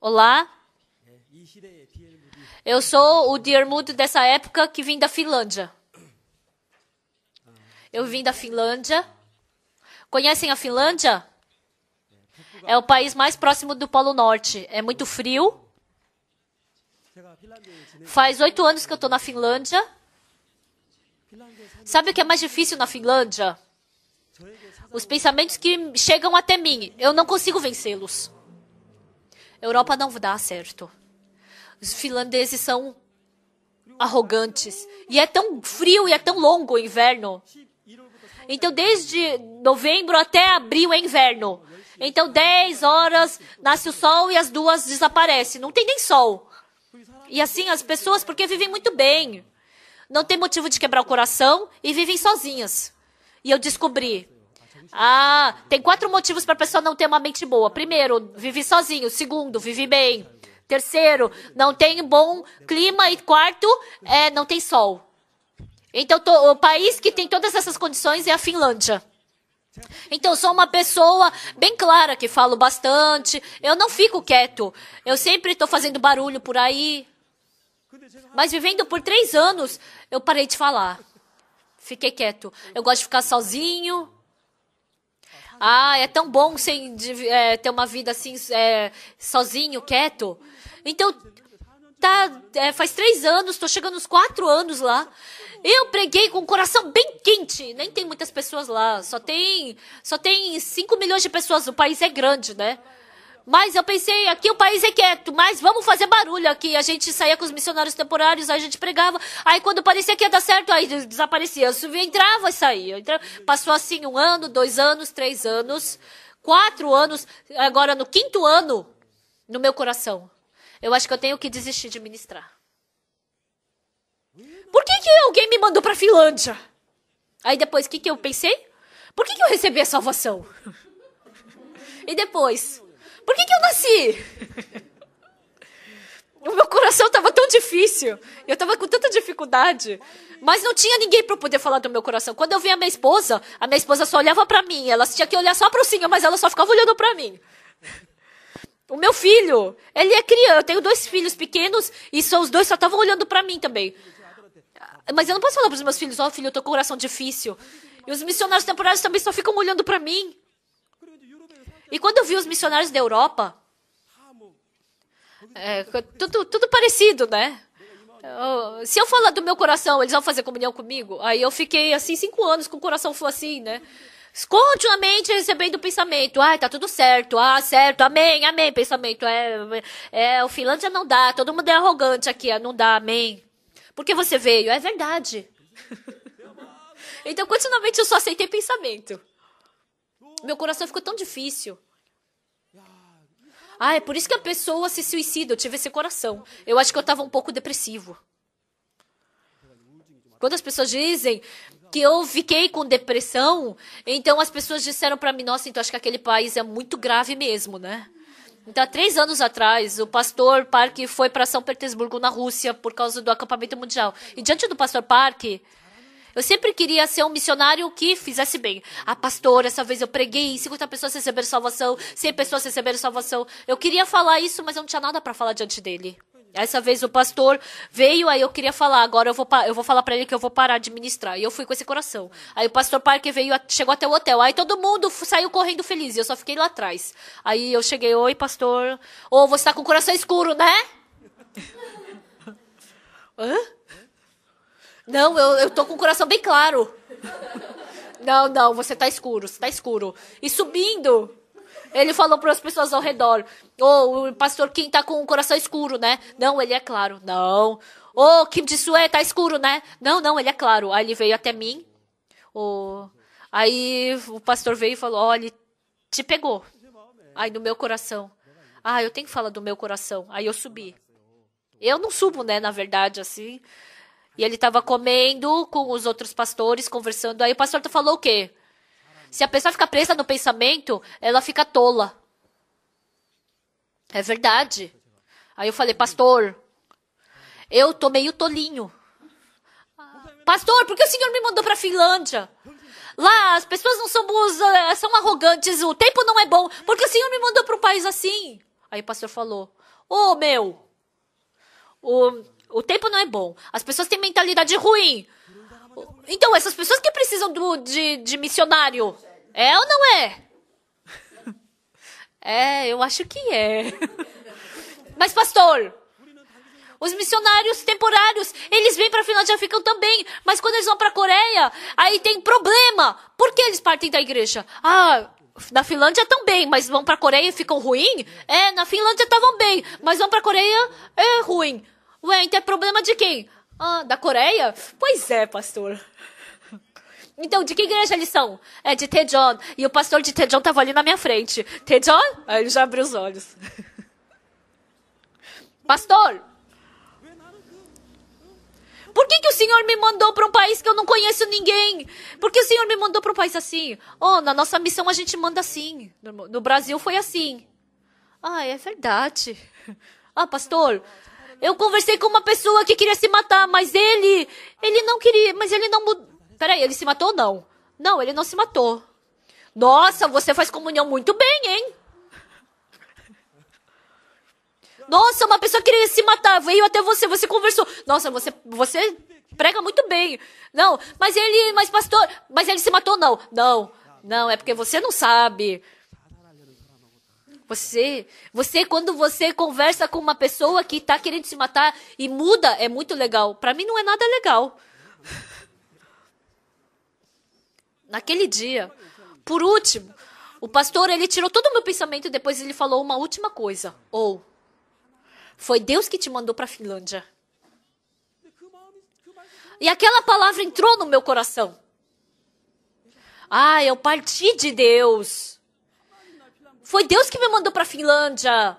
Olá. Eu sou o Diermud dessa época que vim da Finlândia. Eu vim da Finlândia. Conhecem a Finlândia? É o país mais próximo do Polo Norte. É muito frio. Faz oito anos que eu estou na Finlândia. Sabe o que é mais difícil na Finlândia? Os pensamentos que chegam até mim. Eu não consigo vencê-los. Europa não dá certo. Os finlandeses são arrogantes. E é tão frio e é tão longo o inverno. Então, desde novembro até abril é inverno. Então, 10 horas nasce o sol e as duas desaparecem. Não tem nem sol. E assim as pessoas, porque vivem muito bem. Não tem motivo de quebrar o coração e vivem sozinhas. E eu descobri ah, tem quatro motivos para a pessoa não ter uma mente boa. Primeiro, vivi sozinho. Segundo, vivi bem. Terceiro, não tem bom clima. E quarto, é, não tem sol. Então, o país que tem todas essas condições é a Finlândia. Então, sou uma pessoa bem clara, que falo bastante. Eu não fico quieto. Eu sempre estou fazendo barulho por aí. Mas vivendo por três anos, eu parei de falar. Fiquei quieto. Eu gosto de ficar sozinho. Ah, é tão bom sem, é, ter uma vida assim, é, sozinho, quieto. Então, tá, é, faz três anos, tô chegando uns quatro anos lá. Eu preguei com o coração bem quente. Nem tem muitas pessoas lá. Só tem, só tem cinco milhões de pessoas. O país é grande, né? Mas eu pensei, aqui o país é quieto, mas vamos fazer barulho aqui. A gente saía com os missionários temporários, aí a gente pregava. Aí quando parecia que ia dar certo, aí desaparecia. Eu subia, entrava e saía. Entrava. Passou assim um ano, dois anos, três anos, quatro anos. Agora no quinto ano, no meu coração, eu acho que eu tenho que desistir de ministrar. Por que, que alguém me mandou a Finlândia? Aí depois, o que, que eu pensei? Por que, que eu recebi a salvação? E depois, por que, que eu nasci? O meu coração estava tão difícil. Eu estava com tanta dificuldade. Mas não tinha ninguém para poder falar do meu coração. Quando eu vi a minha esposa, a minha esposa só olhava para mim. Ela tinha que olhar só para o Senhor, mas ela só ficava olhando para mim. O meu filho, ele é criança. Eu tenho dois filhos pequenos e só, os dois só estavam olhando para mim também. Mas eu não posso falar para os meus filhos: Ó, oh, filho, eu estou com o coração difícil. E os missionários temporários também só ficam olhando para mim. E quando eu vi os missionários da Europa, é, tudo, tudo parecido, né? Se eu falar do meu coração, eles vão fazer comunhão comigo? Aí eu fiquei assim cinco anos com o coração foi assim, né? Continuamente recebendo o pensamento, ah, tá tudo certo, ah, certo, amém, amém, pensamento, é, é, o Finlândia não dá, todo mundo é arrogante aqui, ah, não dá, amém. Porque você veio, é verdade. então, continuamente eu só aceitei pensamento. Meu coração ficou tão difícil. Ah, é por isso que a pessoa se suicida. Eu tive esse coração. Eu acho que eu estava um pouco depressivo. Quando as pessoas dizem que eu fiquei com depressão, então as pessoas disseram para mim: nossa, então acho que aquele país é muito grave mesmo, né? Então, há três anos atrás, o pastor Park foi para São Petersburgo, na Rússia, por causa do acampamento mundial. E diante do pastor Park, eu sempre queria ser um missionário que fizesse bem. Ah, pastor, essa vez eu preguei, 50 pessoas receberam salvação, 100 pessoas receberam salvação. Eu queria falar isso, mas eu não tinha nada para falar diante dele. Essa vez o pastor veio, aí eu queria falar, agora eu vou, eu vou falar para ele que eu vou parar de ministrar. E eu fui com esse coração. Aí o pastor Parker veio, chegou até o hotel. Aí todo mundo saiu correndo feliz, e eu só fiquei lá atrás. Aí eu cheguei, oi pastor, Ô, oh, você tá com o coração escuro, né? Hã? Não, eu, eu tô com o coração bem claro. Não, não, você tá escuro, você tá escuro. E subindo, ele falou para as pessoas ao redor: Ô, oh, pastor Kim tá com o coração escuro, né? Não, ele é claro. Não. Ô, oh, Kim Jisue é, tá escuro, né? Não, não, ele é claro. Aí ele veio até mim. Oh. Aí o pastor veio e falou: Olha, te pegou. Aí no meu coração. Ah, eu tenho que falar do meu coração. Aí eu subi. Eu não subo, né? Na verdade, assim. E ele estava comendo com os outros pastores, conversando. Aí o pastor tá falou o quê? Se a pessoa fica presa no pensamento, ela fica tola. É verdade. Aí eu falei, pastor, eu tô meio tolinho. Pastor, por que o senhor me mandou para Finlândia? Lá as pessoas não são boas, eh, são arrogantes, o tempo não é bom. Por que o senhor me mandou para um país assim? Aí o pastor falou: Ô oh, meu, o o tempo não é bom. As pessoas têm mentalidade ruim. Então, essas pessoas que precisam do, de, de missionário, é ou não é? É, eu acho que é. Mas, pastor, os missionários temporários, eles vêm para a Finlândia e ficam também. Mas quando eles vão para a Coreia, aí tem problema. Por que eles partem da igreja? Ah, na Finlândia também, mas vão para a Coreia e ficam ruim? É, na Finlândia estavam bem, mas vão para a Coreia é ruim. Ué, então é problema de quem? Ah, da Coreia? Pois é, pastor. Então, de quem ganha eles lição? É de Tejon. E o pastor de Tejon estava ali na minha frente. Tejon? Aí ele já abriu os olhos. pastor! Por que, que o senhor me mandou para um país que eu não conheço ninguém? Por que o senhor me mandou para um país assim? Oh, na nossa missão a gente manda assim. No, no Brasil foi assim. Ah, é verdade. Ah, pastor, eu conversei com uma pessoa que queria se matar, mas ele. Ele não queria. Mas ele não mudou. Peraí, ele se matou ou não? Não, ele não se matou. Nossa, você faz comunhão muito bem, hein? Nossa, uma pessoa queria se matar, veio até você, você conversou. Nossa, você, você prega muito bem. Não, mas ele, mas pastor, mas ele se matou, não. Não, não, é porque você não sabe. Você, você quando você conversa com uma pessoa que está querendo se matar e muda, é muito legal. Para mim não é nada legal. Naquele dia, por último, o pastor ele tirou todo o meu pensamento e depois ele falou uma última coisa. Ou oh, foi Deus que te mandou para a Finlândia. E aquela palavra entrou no meu coração. Ah, eu parti de Deus. Foi Deus que me mandou para a Finlândia.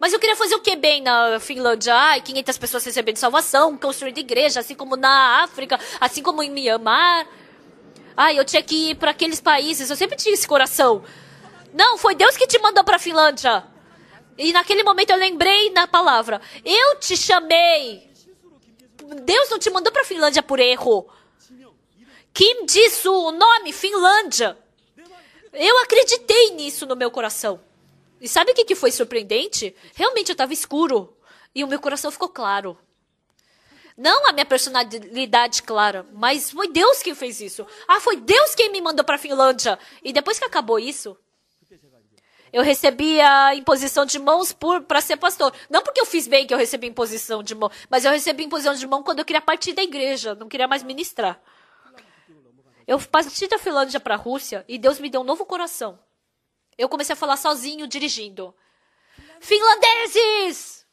Mas eu queria fazer o que bem na Finlândia? Ai, 500 pessoas recebendo salvação, construindo igreja, assim como na África, assim como em Myanmar. Ai, eu tinha que ir para aqueles países. Eu sempre tinha esse coração. Não, foi Deus que te mandou para a Finlândia. E naquele momento eu lembrei da palavra. Eu te chamei. Deus não te mandou para a Finlândia por erro. Kim disse o nome Finlândia. Eu acreditei nisso no meu coração. E sabe o que, que foi surpreendente? Realmente eu estava escuro e o meu coração ficou claro. Não a minha personalidade clara, mas foi Deus quem fez isso. Ah, foi Deus quem me mandou para a Finlândia. E depois que acabou isso, eu recebi a imposição de mãos para ser pastor. Não porque eu fiz bem que eu recebi imposição de mão, mas eu recebi imposição de mão quando eu queria partir da igreja, não queria mais ministrar. Eu parti da Finlândia para a Rússia e Deus me deu um novo coração. Eu comecei a falar sozinho, dirigindo. Finlandeses!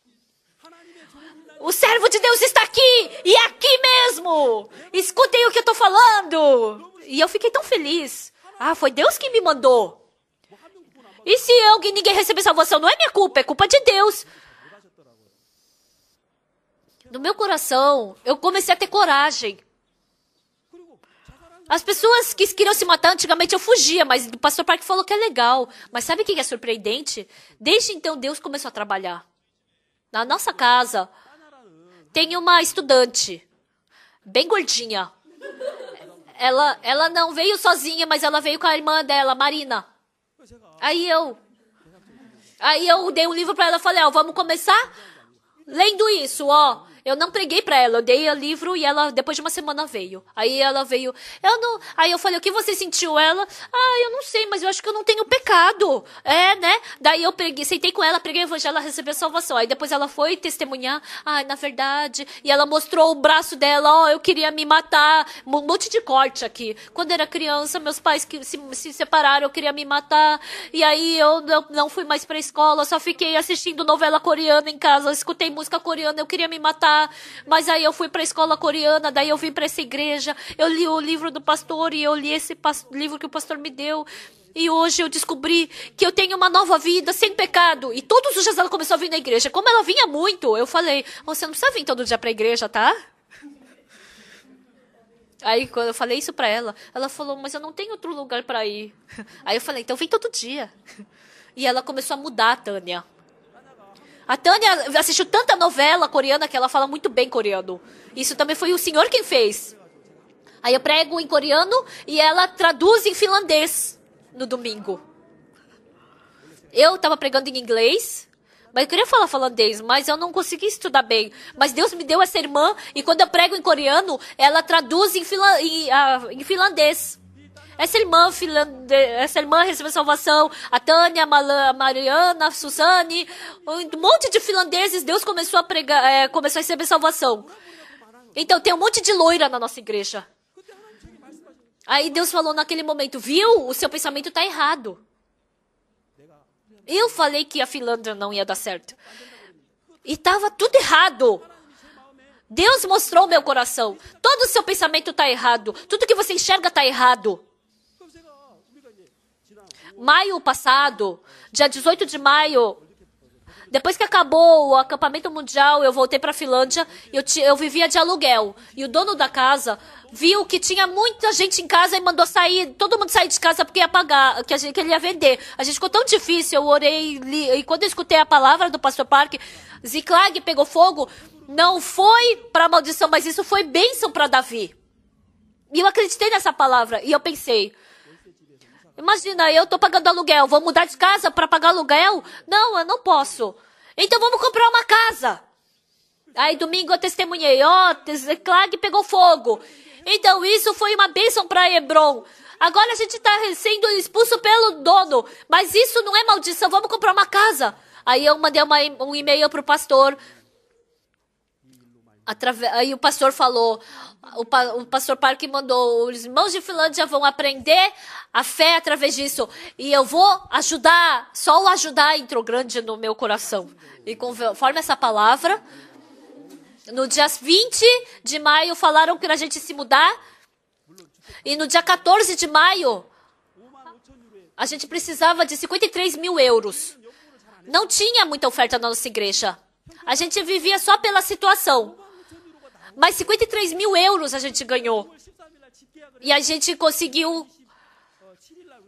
O servo de Deus está aqui! E é aqui mesmo! Escutem o que eu estou falando! E eu fiquei tão feliz. Ah, foi Deus que me mandou. E se alguém, ninguém receber salvação, não é minha culpa, é culpa de Deus. No meu coração, eu comecei a ter coragem. As pessoas que queriam se matar antigamente eu fugia, mas o pastor Park falou que é legal. Mas sabe o que é surpreendente? Desde então Deus começou a trabalhar. Na nossa casa tem uma estudante, bem gordinha. Ela, ela não veio sozinha, mas ela veio com a irmã dela, Marina. Aí eu. Aí eu dei um livro para ela e falei: Ó, vamos começar lendo isso, ó. Eu não preguei para ela, eu dei o livro e ela, depois de uma semana, veio. Aí ela veio, eu não. Aí eu falei, o que você sentiu? Ela, ah, eu não sei, mas eu acho que eu não tenho pecado. É, né? Daí eu preguei, sentei com ela, preguei o evangelho, ela recebeu a salvação. Aí depois ela foi testemunhar, ai, ah, na verdade. E ela mostrou o braço dela, ó, oh, eu queria me matar. Um monte de corte aqui. Quando era criança, meus pais que se, se separaram, eu queria me matar. E aí eu, eu não fui mais pra escola, só fiquei assistindo novela coreana em casa, escutei música coreana, eu queria me matar lá, mas aí eu fui para a escola coreana, daí eu vim para essa igreja, eu li o livro do pastor e eu li esse livro que o pastor me deu. E hoje eu descobri que eu tenho uma nova vida sem pecado. E todos os dias ela começou a vir na igreja. Como ela vinha muito, eu falei: Você não precisa vir todo dia para a igreja, tá? Aí quando eu falei isso para ela, ela falou: "Mas eu não tenho outro lugar para ir". Aí eu falei: "Então vem todo dia". E ela começou a mudar, Tânia. A Tânia assistiu tanta novela coreana que ela fala muito bem coreano. Isso também foi o senhor quem fez. Aí eu prego em coreano e ela traduz em finlandês no domingo. Eu estava pregando em inglês, mas eu queria falar finlandês, mas eu não consegui estudar bem. Mas Deus me deu essa irmã e quando eu prego em coreano, ela traduz em, em, ah, em finlandês. Essa irmã finland... essa irmã recebeu salvação, a Tânia, a, Malan, a Mariana, a Suzane, um monte de finlandeses, Deus começou a pregar, é, começou a receber salvação. Então tem um monte de loira na nossa igreja. Aí Deus falou naquele momento, viu? O seu pensamento está errado. Eu falei que a Finlândia não ia dar certo. E estava tudo errado. Deus mostrou meu coração. Todo o seu pensamento está errado. Tudo que você enxerga está errado maio passado, dia 18 de maio, depois que acabou o acampamento mundial, eu voltei para a Finlândia, eu, eu vivia de aluguel. E o dono da casa viu que tinha muita gente em casa e mandou sair, todo mundo sair de casa porque ia pagar, que, a gente, que ele ia vender. A gente ficou tão difícil, eu orei, li, e quando eu escutei a palavra do pastor Park, Ziklag pegou fogo, não foi para maldição, mas isso foi bênção para Davi. E eu acreditei nessa palavra, e eu pensei, Imagina, eu tô pagando aluguel, vou mudar de casa para pagar aluguel? Não, eu não posso. Então vamos comprar uma casa. Aí domingo eu testemunhei, ó, oh, Clag pegou fogo. Então isso foi uma bênção para Hebron. Agora a gente está sendo expulso pelo dono, mas isso não é maldição, vamos comprar uma casa. Aí eu mandei uma, um e-mail pro pastor. Atrave... Aí o pastor falou: o, pa, o pastor Park mandou, os irmãos de Finlândia vão aprender a fé através disso. E eu vou ajudar, só o ajudar entrou grande no meu coração. E conforme essa palavra, no dia 20 de maio falaram que a gente se mudar. E no dia 14 de maio, a gente precisava de 53 mil euros. Não tinha muita oferta na nossa igreja. A gente vivia só pela situação. Mas 53 mil euros a gente ganhou. E a gente conseguiu.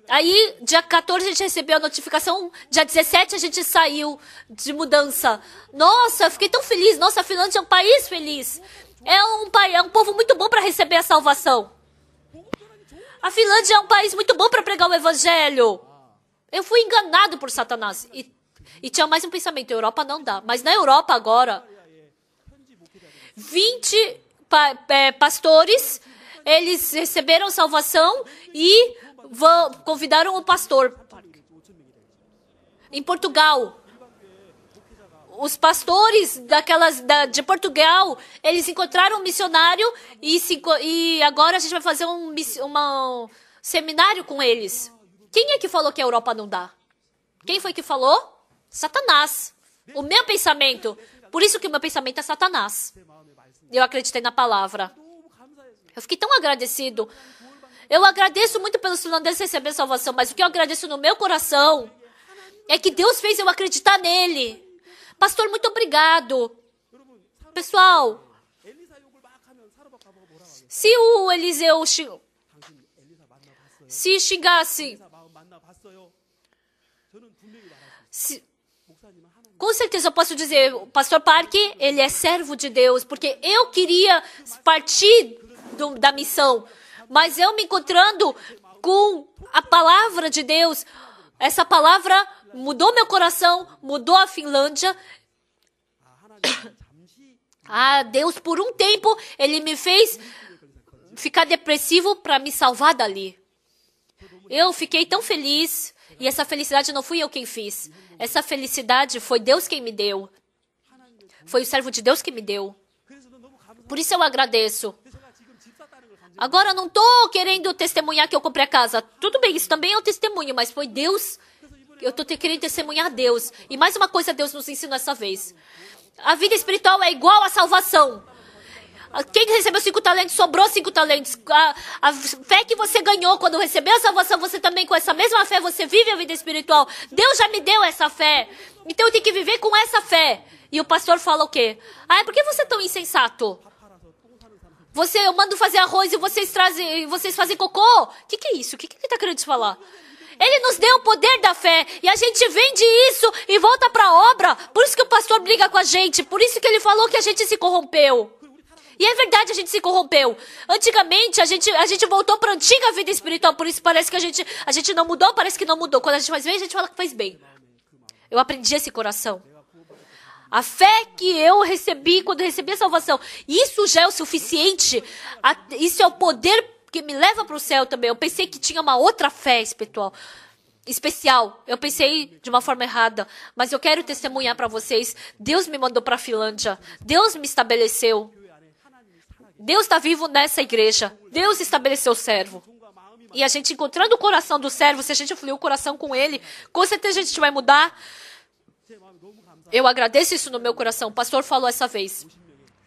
Aí, dia 14, a gente recebeu a notificação. Dia 17, a gente saiu de mudança. Nossa, eu fiquei tão feliz. Nossa, a Finlândia é um país feliz. É um, é um povo muito bom para receber a salvação. A Finlândia é um país muito bom para pregar o evangelho. Eu fui enganado por Satanás. E, e tinha mais um pensamento: Europa não dá. Mas na Europa agora 20 pa é, pastores, eles receberam salvação e convidaram o pastor. Em Portugal, os pastores daquelas da, de Portugal, eles encontraram um missionário e, se, e agora a gente vai fazer um, uma, um seminário com eles. Quem é que falou que a Europa não dá? Quem foi que falou? Satanás o meu pensamento. Por isso que o meu pensamento é Satanás. Eu acreditei na palavra. Eu fiquei tão agradecido. Eu agradeço muito pelos finlandeses receber salvação, mas o que eu agradeço no meu coração é que Deus fez eu acreditar nele. Pastor, muito obrigado. Pessoal, se o Eliseu se xingasse, se, com certeza eu posso dizer, o pastor Park, ele é servo de Deus, porque eu queria partir do, da missão, mas eu me encontrando com a palavra de Deus, essa palavra mudou meu coração, mudou a Finlândia. Ah, Deus, por um tempo, ele me fez ficar depressivo para me salvar dali. Eu fiquei tão feliz, e essa felicidade não fui eu quem fiz. Essa felicidade foi Deus quem me deu. Foi o servo de Deus que me deu. Por isso eu agradeço. Agora não estou querendo testemunhar que eu comprei a casa. Tudo bem, isso também é um testemunho, mas foi Deus. Eu estou querendo testemunhar Deus. E mais uma coisa Deus nos ensinou essa vez. A vida espiritual é igual à salvação. Quem recebeu cinco talentos, sobrou cinco talentos. A, a, fé que você ganhou quando recebeu a salvação, você também com essa mesma fé, você vive a vida espiritual. Deus já me deu essa fé. Então eu tenho que viver com essa fé. E o pastor fala o quê? Ah, por que você é tão insensato? Você, eu mando fazer arroz e vocês trazem, vocês fazem cocô? O que, que é isso? O que, que ele está querendo te falar? Ele nos deu o poder da fé e a gente vende isso e volta para a obra. Por isso que o pastor briga com a gente, por isso que ele falou que a gente se corrompeu. E é verdade, a gente se corrompeu. Antigamente, a gente, a gente voltou para a antiga vida espiritual, por isso parece que a gente, a gente não mudou, parece que não mudou. Quando a gente faz bem, a gente fala que faz bem. Eu aprendi esse coração. A fé que eu recebi quando recebi a salvação, isso já é o suficiente. A, isso é o poder que me leva para o céu também. Eu pensei que tinha uma outra fé espiritual especial. Eu pensei de uma forma errada, mas eu quero testemunhar para vocês. Deus me mandou para a Finlândia. Deus me estabeleceu. Deus está vivo nessa igreja. Deus estabeleceu o servo. E a gente encontrando o coração do servo, se a gente fluir o coração com ele, com certeza a gente vai mudar. Eu agradeço isso no meu coração. O pastor falou essa vez.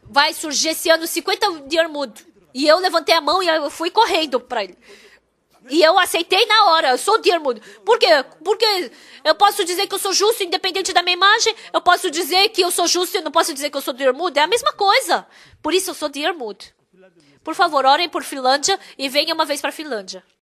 Vai surgir esse ano 50 de armudo. E eu levantei a mão e eu fui correndo para ele. E eu aceitei na hora, eu sou Dirmund. Por quê? Porque eu posso dizer que eu sou justo independente da minha imagem, eu posso dizer que eu sou justo e não posso dizer que eu sou Dirmund. É a mesma coisa. Por isso eu sou Dirmund. Por favor, orem por Finlândia e venham uma vez para a Finlândia.